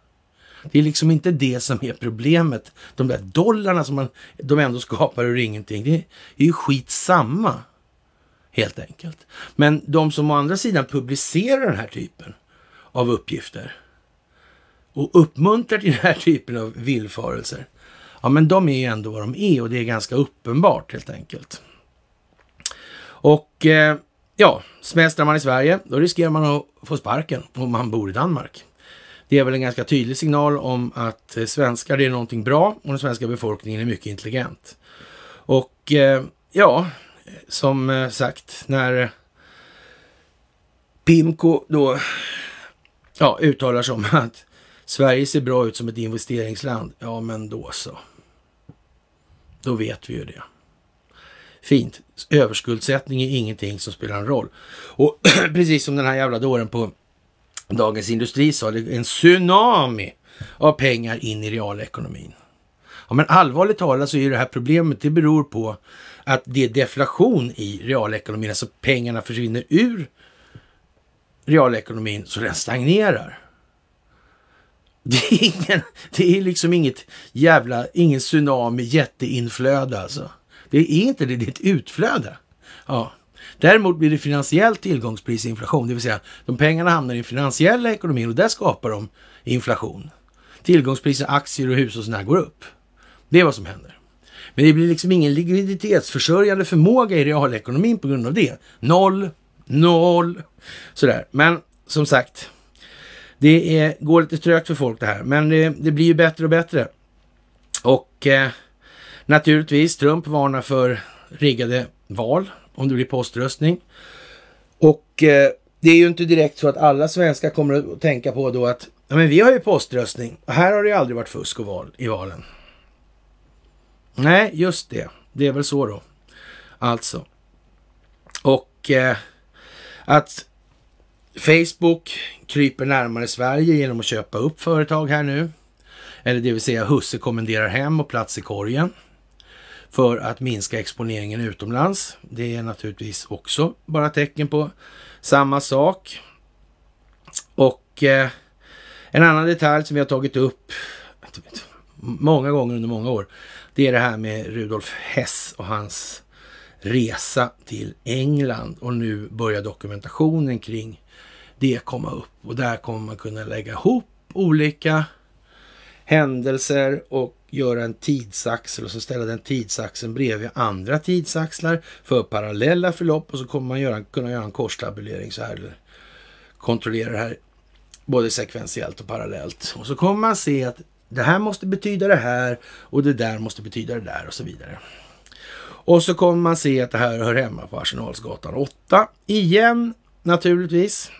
Det är liksom inte det som är problemet. De där dollarna som man, de ändå skapar ur ingenting, det är ju skitsamma. Helt enkelt. Men de som å andra sidan publicerar den här typen av uppgifter och uppmuntrar till den här typen av villfarelser. Ja, men de är ju ändå vad de är och det är ganska uppenbart helt enkelt. Och eh, ja, semestrar man i Sverige, då riskerar man att få sparken om man bor i Danmark. Det är väl en ganska tydlig signal om att eh, svenskar är någonting bra och den svenska befolkningen är mycket intelligent. Och eh, ja, som eh, sagt, när Pimco då ja, uttalar sig om att Sverige ser bra ut som ett investeringsland. Ja, men då så. Då vet vi ju det. Fint. Överskuldsättning är ingenting som spelar en roll. Och precis som den här jävla dåren på Dagens Industri sa det, en tsunami av pengar in i realekonomin. Ja, men allvarligt talat så är det här problemet, det beror på att det är deflation i realekonomin, alltså pengarna försvinner ur realekonomin så den stagnerar. Det är, ingen, det är liksom inget jävla, ingen tsunami, jätteinflöde alltså. Det är inte det, det är ett utflöde. Ja. Däremot blir det finansiell tillgångsprisinflation, det vill säga de pengarna hamnar i den finansiella ekonomin och där skapar de inflation. Tillgångspriser, aktier och hus och sådana går upp. Det är vad som händer. Men det blir liksom ingen likviditetsförsörjande förmåga i realekonomin på grund av det. Noll, noll, sådär. Men som sagt, det är, går lite trögt för folk det här, men det, det blir ju bättre och bättre. Och eh, naturligtvis, Trump varnar för riggade val om det blir poströstning. Och eh, det är ju inte direkt så att alla svenskar kommer att tänka på då att ja, men vi har ju poströstning och här har det ju aldrig varit fusk och val i valen. Nej, just det. Det är väl så då. Alltså. Och eh, att Facebook kryper närmare Sverige genom att köpa upp företag här nu. Eller det vill säga husse kommenderar hem och plats i korgen för att minska exponeringen utomlands. Det är naturligtvis också bara tecken på samma sak. Och eh, en annan detalj som vi har tagit upp många gånger under många år, det är det här med Rudolf Hess och hans resa till England och nu börjar dokumentationen kring det komma upp och där kommer man kunna lägga ihop olika händelser och göra en tidsaxel och så ställa den tidsaxeln bredvid andra tidsaxlar för parallella förlopp och så kommer man göra, kunna göra en korstabulering så här. Kontrollera det här både sekventiellt och parallellt. Och så kommer man se att det här måste betyda det här och det där måste betyda det där och så vidare. Och så kommer man se att det här hör hemma på Arsenalsgatan 8 igen naturligtvis.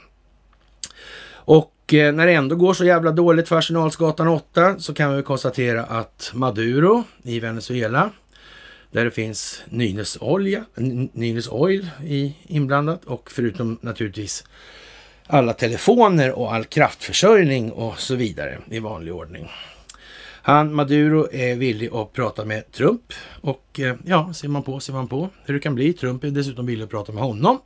Och Eh, när det ändå går så jävla dåligt för Arsenalsgatan 8 så kan vi konstatera att Maduro i Venezuela, där det finns Nynäs, Nynäs Oil i inblandat och förutom naturligtvis alla telefoner och all kraftförsörjning och så vidare i vanlig ordning. Han, Maduro, är villig att prata med Trump och eh, ja, ser man på, ser man på hur det kan bli. Trump är dessutom villig att prata med honom.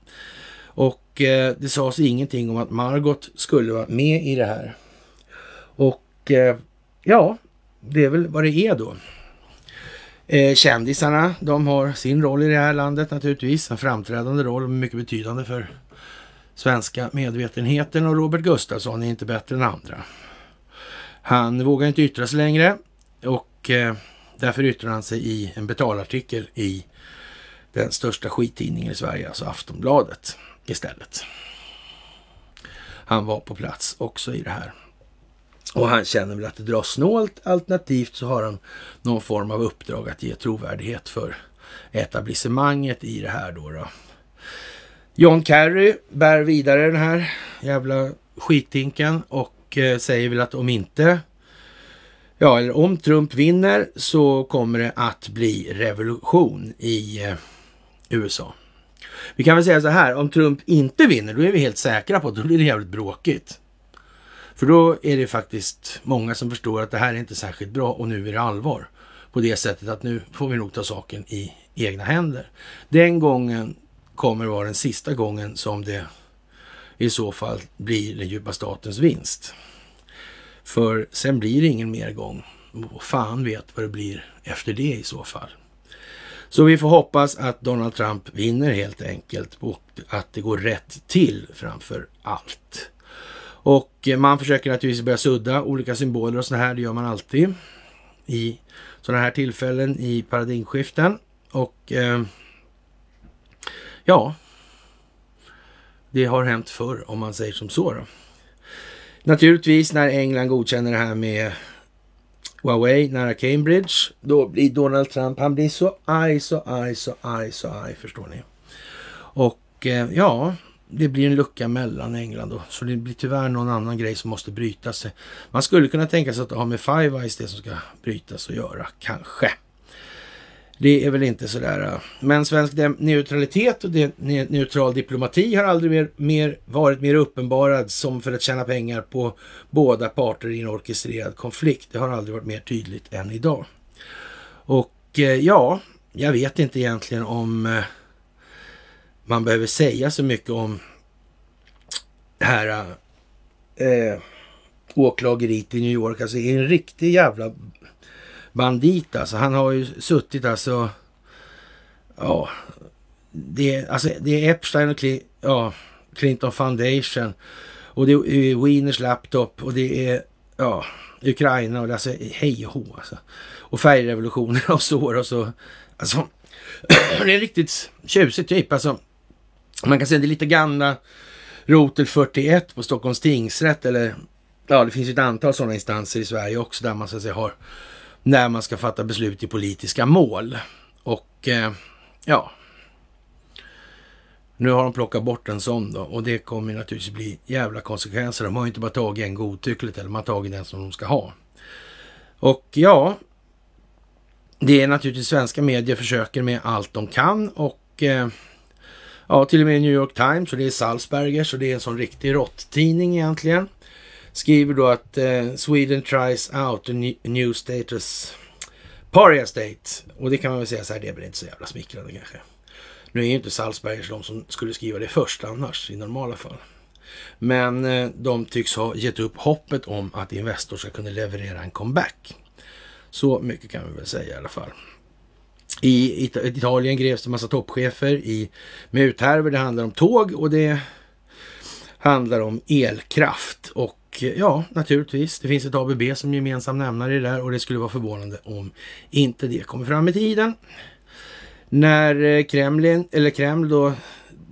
Och eh, det sades ingenting om att Margot skulle vara med i det här. Och eh, ja, det är väl vad det är då. Eh, kändisarna, de har sin roll i det här landet naturligtvis. En framträdande roll och mycket betydande för svenska medvetenheten. Och Robert Gustafsson är inte bättre än andra. Han vågar inte yttra sig längre och eh, därför yttrar han sig i en betalartikel i den största skittidningen i Sverige, alltså Aftonbladet istället. Han var på plats också i det här. Och han känner väl att det dras snålt, alternativt så har han någon form av uppdrag att ge trovärdighet för etablissemanget i det här då. då. John Kerry bär vidare den här jävla skittinken och eh, säger väl att om inte, ja eller om Trump vinner så kommer det att bli revolution i eh, USA. Vi kan väl säga så här, om Trump inte vinner, då är vi helt säkra på att då blir det jävligt bråkigt. För då är det faktiskt många som förstår att det här är inte särskilt bra och nu är det allvar. På det sättet att nu får vi nog ta saken i egna händer. Den gången kommer vara den sista gången som det i så fall blir den djupa statens vinst. För sen blir det ingen mer gång. Och fan vet vad det blir efter det i så fall. Så vi får hoppas att Donald Trump vinner helt enkelt och att det går rätt till framför allt. Och eh, man försöker naturligtvis börja sudda olika symboler och sådana här. Det gör man alltid i sådana här tillfällen i paradigmskiften. Och eh, ja, det har hänt förr om man säger som så. Då. Naturligtvis när England godkänner det här med Huawei nära Cambridge. Då blir Donald Trump, han blir så arg, så arg, så arg, så arg, förstår ni. Och eh, ja, det blir en lucka mellan England och så det blir tyvärr någon annan grej som måste brytas. Man skulle kunna tänka sig att ha med Five Eyes det som ska brytas och göra, kanske. Det är väl inte sådär. Äh. Men svensk neutralitet och neutral diplomati har aldrig mer, mer, varit mer uppenbarad som för att tjäna pengar på båda parter i en orkestrerad konflikt. Det har aldrig varit mer tydligt än idag. Och äh, ja, jag vet inte egentligen om äh, man behöver säga så mycket om det här äh, åklageriet i New York. Alltså det är en riktig jävla bandit alltså. Han har ju suttit alltså, ja, det, alltså, det är Epstein och Clinton, ja, Clinton Foundation och det är Wieners laptop och det är, ja, Ukraina och alltså hej och hå alltså. Och färgrevolutioner och så och så. Alltså, det är en riktigt tjusig typ. Alltså, man kan säga det är lite gamla rotel 41 på Stockholms tingsrätt eller ja, det finns ett antal sådana instanser i Sverige också där man så att säga har när man ska fatta beslut i politiska mål. Och eh, ja, nu har de plockat bort en sån då och det kommer naturligtvis bli jävla konsekvenser. De har ju inte bara tagit en godtyckligt eller man har tagit den som de ska ha. Och ja, det är naturligtvis svenska medier försöker med allt de kan och eh, ja, till och med New York Times och det är Salzbergers och det är en sån riktig råttidning egentligen skriver då att eh, Sweden tries out a new status paria state. Och det kan man väl säga så här, det är väl inte så jävla smickrande kanske. Nu är ju inte Salzbergers de som skulle skriva det först annars i normala fall. Men eh, de tycks ha gett upp hoppet om att Investor ska kunna leverera en comeback. Så mycket kan vi väl säga i alla fall. I It Italien greps det massa toppchefer i muthärvor. Det handlar om tåg och det handlar om elkraft. Och Eh, ja, naturligtvis, det finns ett ABB som gemensam nämnare i det där och det skulle vara förvånande om inte det kommer fram i tiden. När eh, Kremlin, eller Kreml då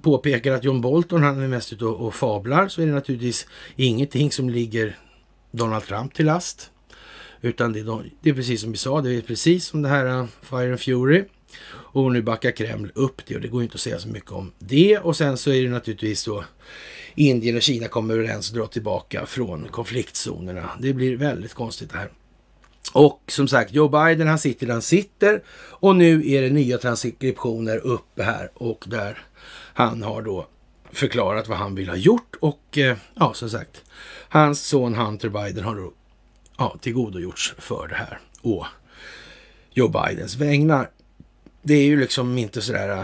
påpekar att John Bolton, han är mest ute och, och fablar, så är det naturligtvis ingenting som ligger Donald Trump till last. Utan det är, de, det är precis som vi sa, det är precis som det här eh, Fire and Fury. Och nu backar Kreml upp det och det går inte att säga så mycket om det. Och sen så är det naturligtvis då Indien och Kina kommer överens och drar tillbaka från konfliktzonerna. Det blir väldigt konstigt det här. Och som sagt, Joe Biden han sitter där han sitter och nu är det nya transkriptioner uppe här och där han har då förklarat vad han vill ha gjort och eh, ja, som sagt, hans son Hunter Biden har då ja, tillgodogjorts för det här å Joe Bidens vägnar. Det är ju liksom inte sådär, eh,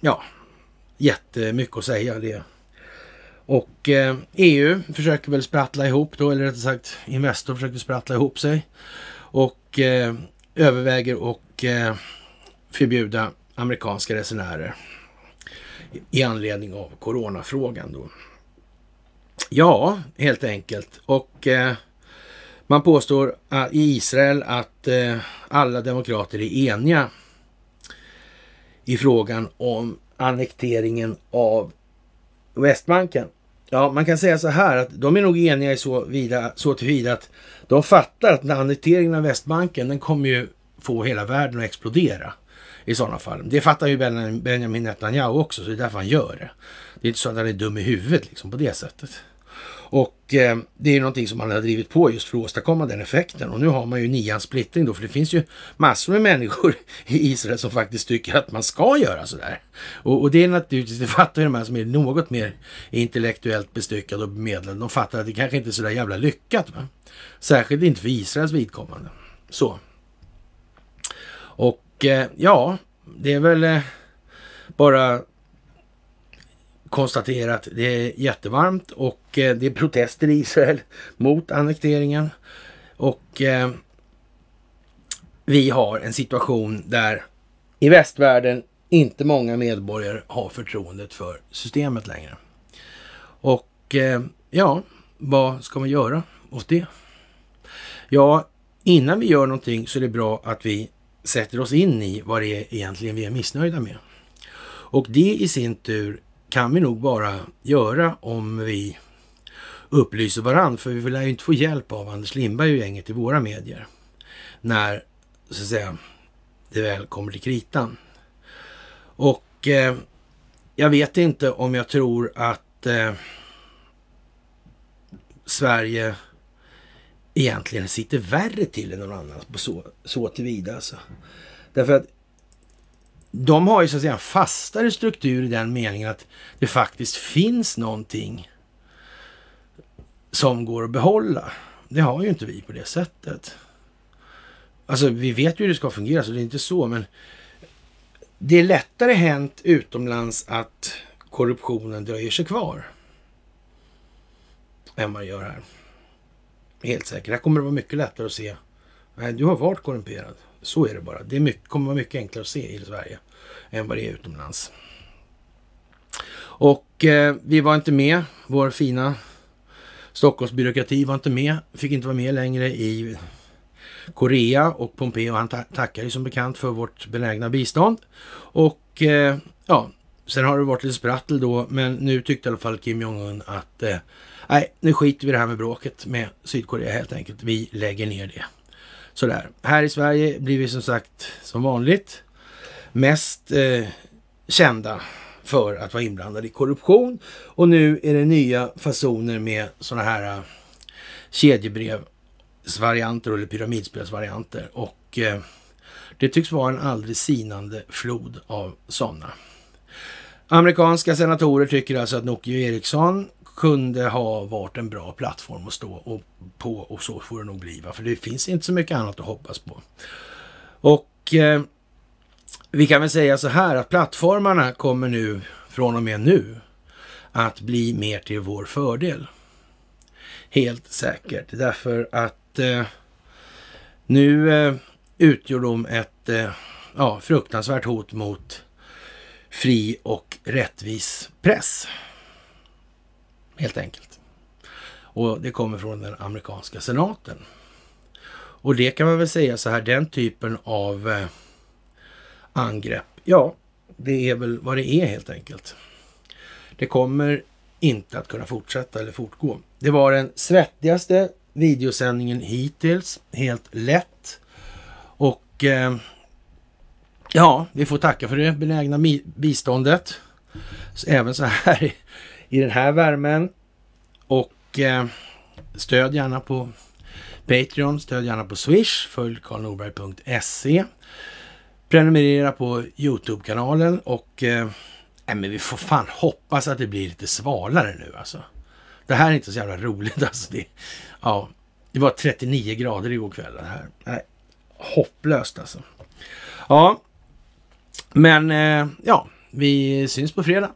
ja, jättemycket att säga. Det och EU eh, e försöker väl sprattla ihop då, eller rättare sagt Investor försöker sprattla ihop sig och eh, överväger och eh, förbjuda amerikanska resenärer i anledning av coronafrågan då. Ja, helt enkelt. Och man påstår i Israel att alla demokrater är eniga i frågan om annekteringen av Västbanken. Ja, man kan säga så här att de är nog eniga i så, vida, så tillvida att de fattar att annekteringen av Västbanken, den kommer ju få hela världen att explodera i sådana fall. Det fattar ju Benjamin Netanyahu också, så det är därför han gör det. Det är inte så att han är dum i huvudet liksom på det sättet. Och eh, det är någonting som man har drivit på just för att åstadkomma den effekten. Och nu har man ju nians splittring då, för det finns ju massor med människor i Israel som faktiskt tycker att man ska göra sådär. Och, och det är naturligtvis, det fattar ju de här som är något mer intellektuellt bestyckade och bemedlade. De fattar att det kanske inte är sådär jävla lyckat. Va? Särskilt inte för Israels vidkommande. Så. Och eh, ja, det är väl eh, bara konstatera att det är jättevarmt och eh, det är protester i Israel mot annekteringen. Och eh, vi har en situation där i västvärlden inte många medborgare har förtroendet för systemet längre. Och eh, ja, vad ska man göra åt det? Ja, innan vi gör någonting så är det bra att vi sätter oss in i vad det är egentligen vi är missnöjda med. Och det i sin tur kan vi nog bara göra om vi upplyser varandra. För vi lär ju inte få hjälp av Anders Lindberg och gänget i våra medier. När, så att säga, det väl kommer till kritan. Och eh, jag vet inte om jag tror att eh, Sverige egentligen sitter värre till än någon annan på så, så tillvida alltså. Därför att de har ju så att säga en fastare struktur i den meningen att det faktiskt finns någonting som går att behålla. Det har ju inte vi på det sättet. Alltså, vi vet ju hur det ska fungera, så det är inte så, men det är lättare hänt utomlands att korruptionen dröjer sig kvar än vad det gör här. Helt säkert. Här kommer det vara mycket lättare att se. Nej, du har varit korrumperad. Så är det bara. Det är mycket, kommer vara mycket enklare att se i Sverige än vad det är utomlands. Och eh, vi var inte med, vår fina Stockholmsbyråkrati var inte med, fick inte vara med längre i Korea och Pompeo han tackar ju som bekant för vårt benägna bistånd. Och eh, ja, sen har det varit lite sprattel då, men nu tyckte i alla fall Kim Jong-Un att eh, nej, nu skiter vi i det här med bråket med Sydkorea helt enkelt. Vi lägger ner det. Sådär. Här i Sverige blir vi som sagt som vanligt mest eh, kända för att vara inblandade i korruption. Och nu är det nya fasoner med sådana här eh, kedjebrevsvarianter eller pyramidspelsvarianter. Och eh, det tycks vara en aldrig sinande flod av sådana. Amerikanska senatorer tycker alltså att Nokia Ericsson kunde ha varit en bra plattform att stå och på och så får det nog bli. För det finns inte så mycket annat att hoppas på. Och eh, vi kan väl säga så här att plattformarna kommer nu från och med nu att bli mer till vår fördel. Helt säkert. Därför att eh, nu eh, utgör de ett eh, ja, fruktansvärt hot mot fri och rättvis press helt enkelt. Och det kommer från den amerikanska senaten. Och det kan man väl säga så här, den typen av eh, angrepp, ja, det är väl vad det är helt enkelt. Det kommer inte att kunna fortsätta eller fortgå. Det var den svettigaste videosändningen hittills, helt lätt. Och eh, ja, vi får tacka för det benägna biståndet. Så även så här i den här värmen. Och eh, stöd gärna på Patreon, stöd gärna på Swish, följ karlnorberg.se. Prenumerera på Youtube-kanalen och eh, men vi får fan hoppas att det blir lite svalare nu alltså. Det här är inte så jävla roligt alltså. Det, ja, det var 39 grader igår kväll. Det här. Nej, hopplöst alltså. Ja, men äh, ja, vi syns på fredag.